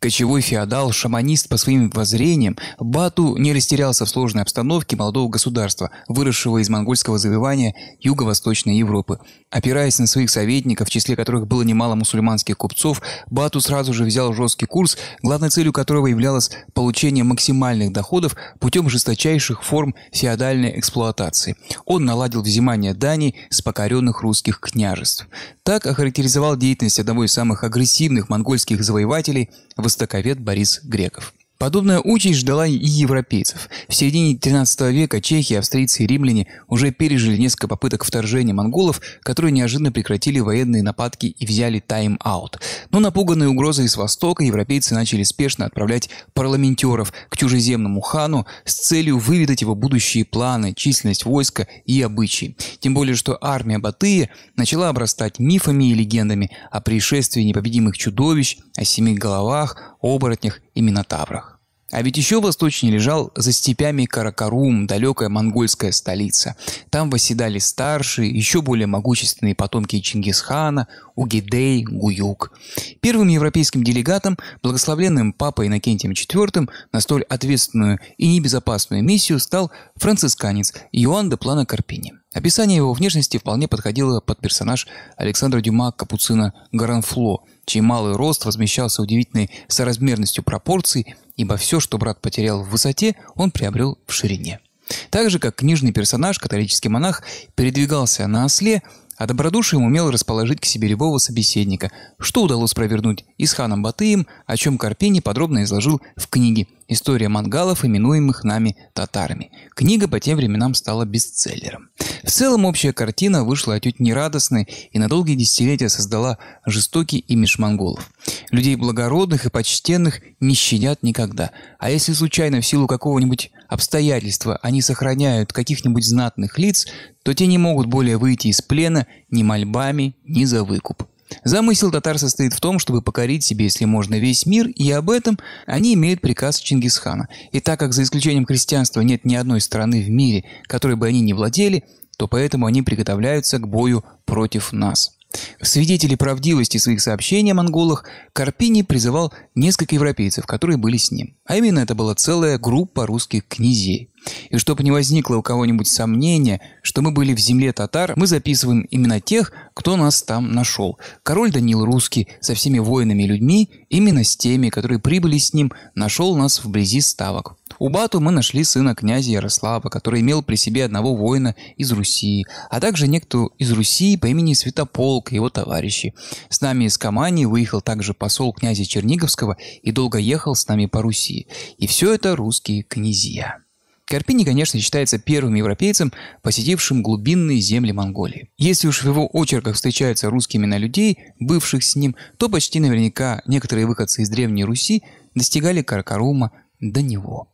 Кочевой феодал, шаманист по своим воззрениям, Бату не растерялся в сложной обстановке молодого государства, выросшего из монгольского завоевания юго-восточной Европы. Опираясь на своих советников, в числе которых было немало мусульманских купцов, Бату сразу же взял жесткий курс, главной целью которого являлось получение максимальных доходов путем жесточайших форм феодальной эксплуатации. Он наладил взимание даней с покоренных русских княжеств. Так охарактеризовал деятельность одного из самых агрессивных монгольских завоевателей – востоковед Борис Греков. Подобная участь ждала и европейцев. В середине 13 века чехи, австрийцы и римляне уже пережили несколько попыток вторжения монголов, которые неожиданно прекратили военные нападки и взяли тайм-аут. Но напуганные угрозой с востока европейцы начали спешно отправлять парламентеров к чужеземному хану с целью выведать его будущие планы, численность войска и обычаи. Тем более, что армия Батыя начала обрастать мифами и легендами о пришествии непобедимых чудовищ, о семи головах, оборотнях и минотаврах. А ведь еще восточнее лежал за степями Каракарум, далекая монгольская столица. Там восседали старшие, еще более могущественные потомки Чингисхана, Угидей, Гуюк. Первым европейским делегатом, благословленным папой Иннокентием IV на столь ответственную и небезопасную миссию стал францисканец Иоанн де Плана Карпини. Описание его внешности вполне подходило под персонаж Александра Дюма Капуцина Гаранфло, чей малый рост возмещался удивительной соразмерностью пропорций, ибо все, что брат потерял в высоте, он приобрел в ширине. Так же, как книжный персонаж, католический монах, передвигался на осле, а добродушием умел расположить к себе любого собеседника, что удалось провернуть и с ханом Батыем, о чем Карпини подробно изложил в книге «История мангалов, именуемых нами татарами». Книга по тем временам стала бестселлером. В целом общая картина вышла отнюдь нерадостной и на долгие десятилетия создала жестокий имидж монголов. Людей благородных и почтенных не щадят никогда. А если случайно в силу какого-нибудь обстоятельства они сохраняют каких-нибудь знатных лиц, то те не могут более выйти из плена ни мольбами, ни за выкуп. Замысел татар состоит в том, чтобы покорить себе, если можно, весь мир, и об этом они имеют приказ Чингисхана. И так как за исключением христианства нет ни одной страны в мире, которой бы они не владели, то поэтому они приготовляются к бою против нас. В свидетели правдивости своих сообщений о монголах Карпини призывал несколько европейцев, которые были с ним. А именно это была целая группа русских князей. И чтобы не возникло у кого-нибудь сомнения, что мы были в земле татар, мы записываем именно тех, кто нас там нашел. Король Данил Русский со всеми воинами и людьми, именно с теми, которые прибыли с ним, нашел нас вблизи ставок. У Бату мы нашли сына князя Ярослава, который имел при себе одного воина из Руси, а также некто из Руси по имени Святополк и его товарищи. С нами из Камани выехал также посол князя Черниговского и долго ехал с нами по Руси. И все это русские князья. Карпини, конечно, считается первым европейцем, посетившим глубинные земли Монголии. Если уж в его очерках встречаются русские имена людей, бывших с ним, то почти наверняка некоторые выходцы из Древней Руси достигали Каркарума до него.